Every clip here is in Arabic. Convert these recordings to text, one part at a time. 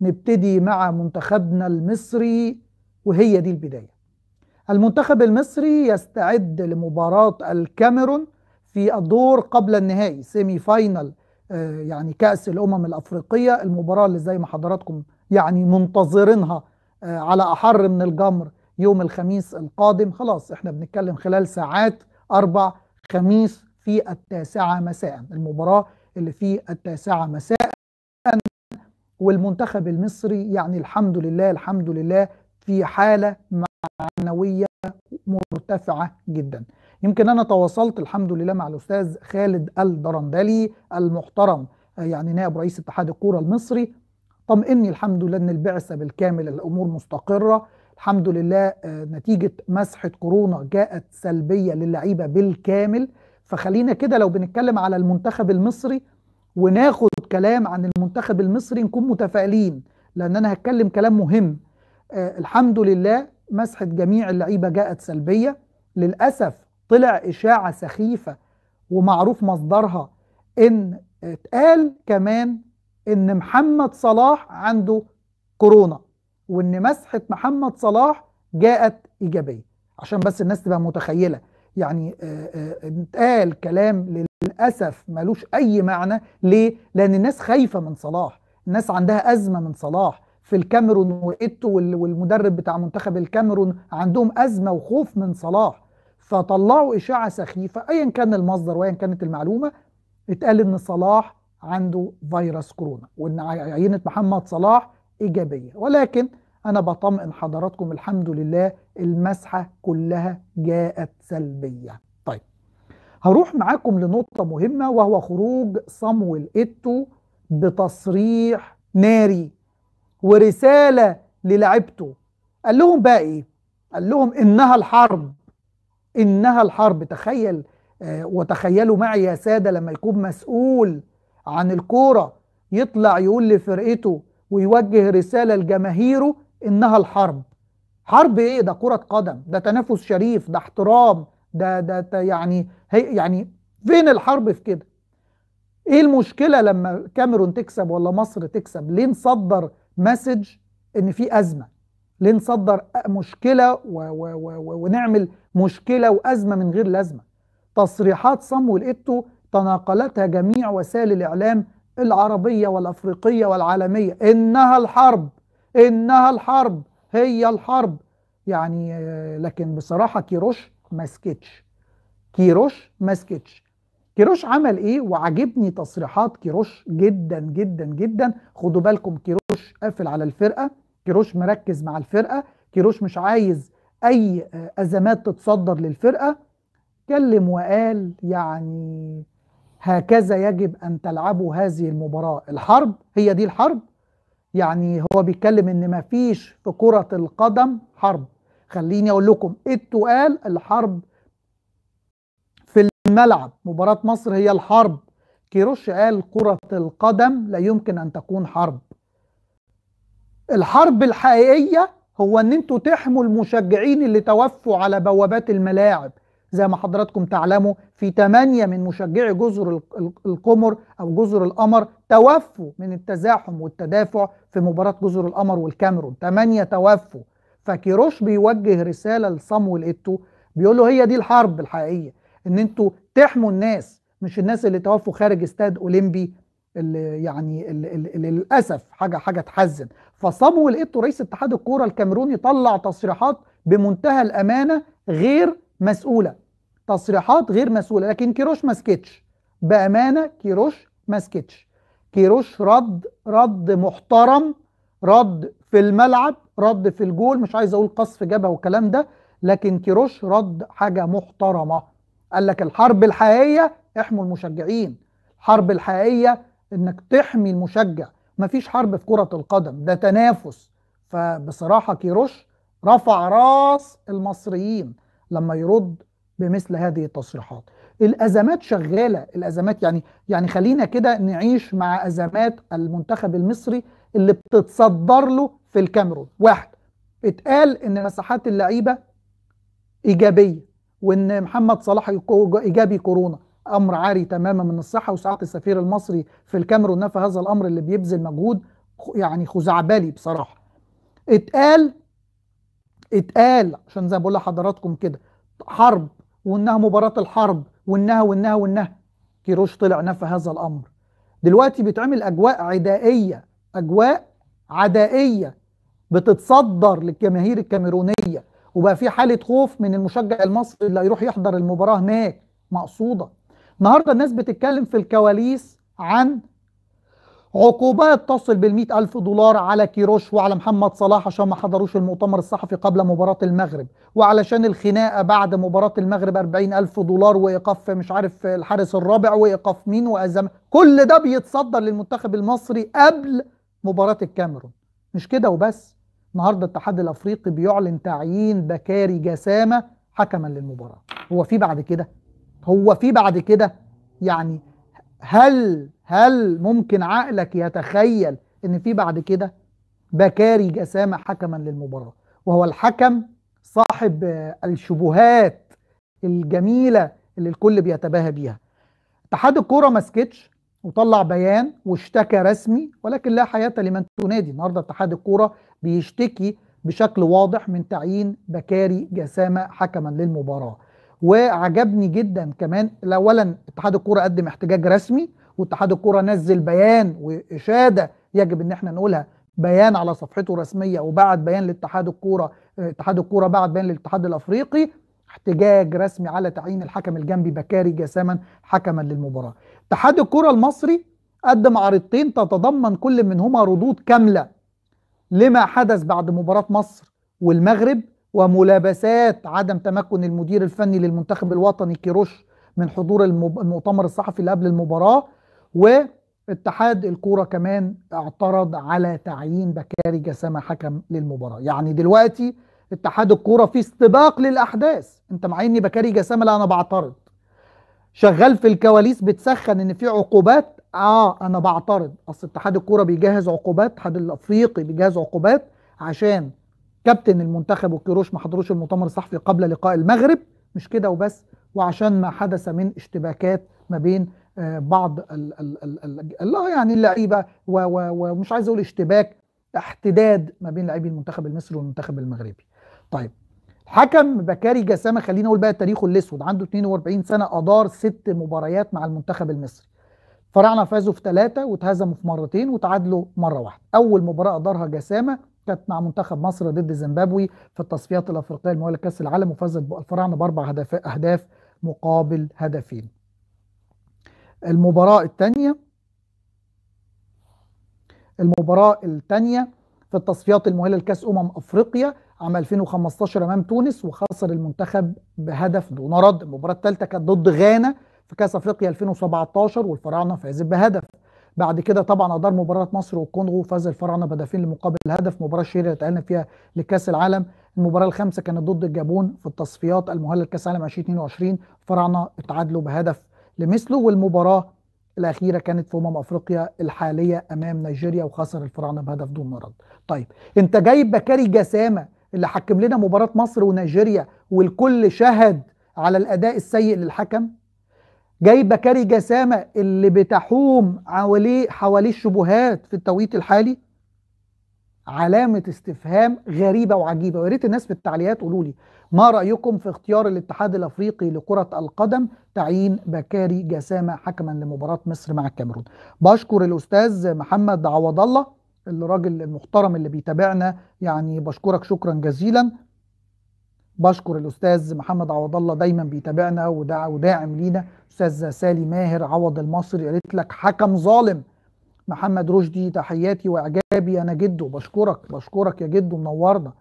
نبتدي مع منتخبنا المصري وهي دي البداية المنتخب المصري يستعد لمباراة الكاميرون في الدور قبل النهائي سيمي فاينل آه، يعني كأس الأمم الأفريقية المباراة اللي زي ما حضراتكم يعني منتظرينها آه، على أحر من الجمر يوم الخميس القادم خلاص احنا بنتكلم خلال ساعات أربع خميس في التاسعة مساء المباراة اللي في التاسعة مساء والمنتخب المصري يعني الحمد لله الحمد لله في حالة معنوية مرتفعة جدا يمكن أنا تواصلت الحمد لله مع الأستاذ خالد الدرندلي المحترم آه، يعني نائب رئيس اتحاد الكورة المصري طمئني الحمد لله أن البعثة بالكامل الأمور مستقرة الحمد لله آه، نتيجة مسحة كورونا جاءت سلبية للعيبة بالكامل فخلينا كده لو بنتكلم على المنتخب المصري وناخد كلام عن المنتخب المصري نكون متفائلين لان انا هتكلم كلام مهم آه الحمد لله مسحه جميع اللعيبه جاءت سلبيه للاسف طلع اشاعه سخيفه ومعروف مصدرها ان اتقال كمان ان محمد صلاح عنده كورونا وان مسحه محمد صلاح جاءت ايجابيه عشان بس الناس تبقى متخيله يعني آه، آه، اتقال كلام لل للأسف ملوش أي معنى ليه؟ لأن الناس خايفة من صلاح الناس عندها أزمة من صلاح في الكاميرون وإيتو والمدرب بتاع منتخب الكاميرون عندهم أزمة وخوف من صلاح فطلعوا إشاعة سخيفة أيا كان المصدر وأيا كانت المعلومة اتقال إن صلاح عنده فيروس كورونا وإن عينة محمد صلاح إيجابية ولكن أنا بطمئن حضراتكم الحمد لله المسحة كلها جاءت سلبية هروح معاكم لنقطة مهمة وهو خروج صمويل إيتو بتصريح ناري ورسالة للعبته قال لهم بقى إيه؟ قال لهم إنها الحرب إنها الحرب تخيل آه وتخيلوا معي يا سادة لما يكون مسؤول عن الكورة يطلع يقول لفرقته ويوجه رسالة لجماهيره إنها الحرب حرب إيه ده كرة قدم ده تنافس شريف ده احترام ده ده يعني هي يعني فين الحرب في كده ايه المشكله لما كاميرون تكسب ولا مصر تكسب ليه نصدر مسج ان في ازمه ليه نصدر مشكله و و و ونعمل مشكله وازمه من غير لازمه تصريحات صامويل ايتو تناقلتها جميع وسائل الاعلام العربيه والافريقيه والعالميه انها الحرب انها الحرب هي الحرب يعني لكن بصراحه كيروش ما سكتش كيروش ما سكتش كيروش عمل ايه وعجبني تصريحات كيروش جدا جدا جدا خدوا بالكم كيروش قافل على الفرقه كيروش مركز مع الفرقه كيروش مش عايز اي ازمات تتصدر للفرقه كلم وقال يعني هكذا يجب ان تلعبوا هذه المباراه الحرب هي دي الحرب يعني هو بيتكلم ان مفيش في كره القدم حرب خليني اقول لكم إيه التقال الحرب في الملعب مباراة مصر هي الحرب كيروش قال كرة القدم لا يمكن ان تكون حرب الحرب الحقيقية هو ان انتوا تحموا المشجعين اللي توفوا على بوابات الملاعب زي ما حضراتكم تعلموا في تمانية من مشجعي جزر القمر او جزر القمر توفوا من التزاحم والتدافع في مباراة جزر القمر والكاميرون تمانية توفوا فكيروش بيوجه رساله لصامويل ايتو بيقول له هي دي الحرب الحقيقيه ان انتوا تحموا الناس مش الناس اللي توفوا خارج استاد اولمبي اللي يعني اللي للاسف حاجه حاجه تحزن فصامويل ايتو رئيس اتحاد الكوره الكاميروني طلع تصريحات بمنتهى الامانه غير مسؤوله تصريحات غير مسؤوله لكن كيروش ما سكتش بامانه كيروش ما سكتش كيروش رد رد محترم رد في الملعب رد في الجول مش عايز اقول قصف جبهه والكلام ده لكن كيروش رد حاجه محترمه قال لك الحرب الحقيقيه احموا المشجعين الحرب الحقيقيه انك تحمي المشجع مفيش حرب في كره القدم ده تنافس فبصراحه كيروش رفع راس المصريين لما يرد بمثل هذه التصريحات الازمات شغاله الازمات يعني يعني خلينا كده نعيش مع ازمات المنتخب المصري اللي بتتصدر له في الكاميرون واحد اتقال ان مساحات اللعيبه ايجابيه وان محمد صلاح ايجابي كورونا امر عاري تماما من الصحه وسعاده السفير المصري في الكاميرون نفى هذا الامر اللي بيبذل مجهود يعني خزعبلي بصراحه اتقال اتقال عشان زي ما بقول لحضراتكم كده حرب وانها مباراه الحرب وانها وانها وانها كيروش طلع نفى هذا الامر دلوقتي بيتعمل اجواء عدائيه اجواء عدائيه بتتصدر للجماهير الكاميرونيه وبقى في حاله خوف من المشجع المصري اللي هيروح يحضر المباراه هناك مقصوده النهارده الناس بتتكلم في الكواليس عن عقوبات تصل بال ألف دولار على كيروش وعلى محمد صلاح عشان ما حضروش المؤتمر الصحفي قبل مباراة المغرب وعلشان الخناقة بعد مباراة المغرب أربعين ألف دولار وإيقاف مش عارف الحارس الرابع وإيقاف مين وأزمة كل ده بيتصدر للمنتخب المصري قبل مباراة الكاميرون مش كده وبس النهارده الاتحاد الافريقي بيعلن تعيين بكاري جسامه حكما للمباراه هو في بعد كده هو في بعد كده يعني هل هل ممكن عقلك يتخيل ان في بعد كده بكاري جسامه حكما للمباراه وهو الحكم صاحب الشبهات الجميله اللي الكل بيتباهى بيها اتحاد الكوره ما سكتش وطلع بيان واشتكى رسمي ولكن لا حياه لمن تنادي النهارده اتحاد الكوره بيشتكي بشكل واضح من تعيين بكاري جسامه حكما للمباراه وعجبني جدا كمان اولا اتحاد الكوره قدم احتجاج رسمي واتحاد الكوره نزل بيان واشاده يجب ان احنا نقولها بيان على صفحته الرسمية وبعت بيان لاتحاد الكوره اتحاد الكوره بعت بيان للاتحاد الافريقي احتجاج رسمي على تعيين الحكم الجنبي بكاري جساما حكما للمباراه اتحاد الكره المصري قدم عريضتين تتضمن كل منهما ردود كامله لما حدث بعد مباراه مصر والمغرب وملابسات عدم تمكن المدير الفني للمنتخب الوطني كيروش من حضور المؤتمر الصحفي اللي قبل المباراه واتحاد الكوره كمان اعترض على تعيين بكاري جسامه حكم للمباراه يعني دلوقتي اتحاد الكوره في استباق للاحداث انت مع اني بكاري جسامه لا انا بعترض شغال في الكواليس بتسخن ان في عقوبات اه انا بعترض اصل اتحاد الكوره بيجهز عقوبات الاتحاد الافريقي بيجهز عقوبات عشان كابتن المنتخب وكيروش ما حضروش المؤتمر الصحفي قبل لقاء المغرب مش كده وبس وعشان ما حدث من اشتباكات ما بين آه، بعض ال ال ال الله يعني اللعيبه ومش عايز اقول اشتباك احتداد ما بين لاعبي المنتخب المصري والمنتخب المغربي طيب حكم بكاري جسامه خلينا نقول بقى تاريخه الاسود عنده 42 سنه ادار ست مباريات مع المنتخب المصري فرعنا فازوا في ثلاثه وتهزموا في مرتين وتعادلوا مره واحده اول مباراه ادارها جسامه كانت مع منتخب مصر ضد زيمبابوي في التصفيات الافريقيه المواليه لكاس العالم وفازت الفراعنه باربع هدف اهداف مقابل هدفين المباراه الثانيه المباراه الثانيه في التصفيات المؤهله لكاس امم افريقيا عام 2015 امام تونس وخسر المنتخب بهدف دون رد المباراه الثالثه كانت ضد غانا في كاس افريقيا 2017 والفراعنه فازت بهدف بعد كده طبعا ادار مباراه مصر والكونغو فاز الفراعنه بهدفين لمقابل هدف مباراه الشهيره اللي اتقالنا فيها لكاس العالم المباراه الخامسه كانت ضد الجابون في التصفيات المهلة لكاس العالم 2022 الفراعنه اتعادلوا بهدف لمثله والمباراه الاخيره كانت في امم افريقيا الحاليه امام نيجيريا وخسر الفراعنه بهدف دون مرض طيب انت جايب بكاري جسامه اللي حكم لنا مباراة مصر ونيجيريا والكل شهد على الأداء السيء للحكم جاي بكاري جسامة اللي بتحوم حواليه حواليه الشبهات في التوقيت الحالي علامة استفهام غريبة وعجيبة ويا ريت الناس في التعليقات قولوا لي ما رأيكم في اختيار الاتحاد الأفريقي لكرة القدم تعيين بكاري جسامة حكما لمباراة مصر مع الكاميرون بشكر الأستاذ محمد عوض الله الراجل المحترم اللي بيتابعنا يعني بشكرك شكرا جزيلا بشكر الاستاذ محمد عوض الله دايما بيتابعنا وداعم لينا استاذ سالي ماهر عوض المصري قالت لك حكم ظالم محمد رشدي تحياتي واعجابي انا جدو بشكرك بشكرك يا جدو منورنا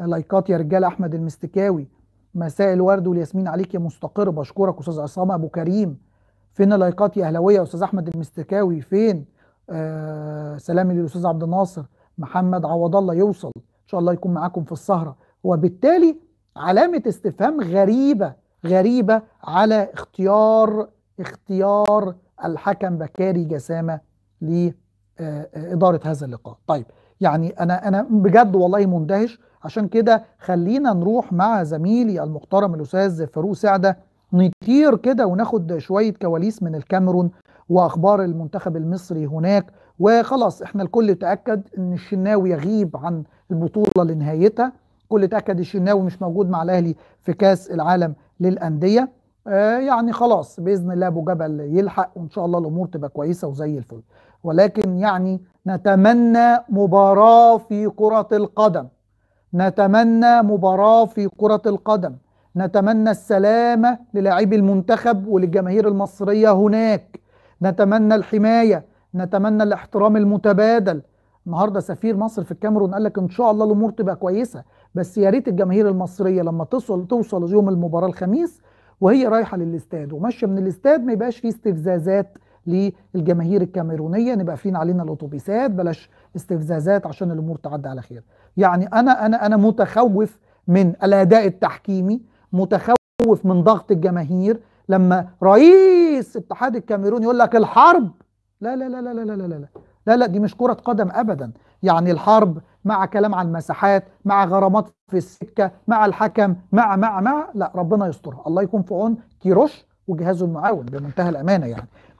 لايكات يا رجال احمد المستكاوي مساء الورد والياسمين عليك يا مستقر بشكرك استاذ عصام ابو كريم فين لايكات يا اهلاويه استاذ احمد المستكاوي فين آه، سلامي للاستاذ عبد الناصر محمد عوض الله يوصل ان شاء الله يكون معاكم في السهره وبالتالي علامه استفهام غريبه غريبه على اختيار اختيار الحكم بكاري جسامه لاداره آه، آه، هذا اللقاء طيب يعني انا انا بجد والله مندهش عشان كده خلينا نروح مع زميلي المحترم الاستاذ فاروق سعده نطير كده وناخد شويه كواليس من الكاميرون واخبار المنتخب المصري هناك وخلاص احنا الكل تاكد ان الشناوي يغيب عن البطوله لنهايتها كل تاكد الشناوي مش موجود مع الاهلي في كاس العالم للانديه آه يعني خلاص باذن الله ابو جبل يلحق وان شاء الله الامور تبقى كويسه وزي الفل ولكن يعني نتمنى مباراه في كره القدم نتمنى مباراه في كره القدم نتمنى السلامه للاعبي المنتخب وللجماهير المصريه هناك نتمنى الحماية نتمنى الاحترام المتبادل النهارده سفير مصر في الكاميرون قال لك ان شاء الله الامور تبقى كويسه بس يا ريت الجماهير المصريه لما توصل توصل يوم المباراه الخميس وهي رايحه للاستاد وماشيه من الاستاد ما يبقاش فيه استفزازات للجماهير الكاميرونيه نبقى فين علينا الاتوبيسات بلاش استفزازات عشان الامور تعدي على خير يعني انا انا انا متخوف من الاداء التحكيمي متخوف من ضغط الجماهير لما رئيس اتحاد الكاميرون يقول لك الحرب لا لا لا لا لا لا لا لا لا لا دي مش كرة قدم أبدا يعني الحرب مع كلام عن مساحات مع غرامات في السكة مع الحكم مع مع مع لا ربنا يسترها الله يكون في عون كيروش وجهازه المعاون بمنتهى الأمانة يعني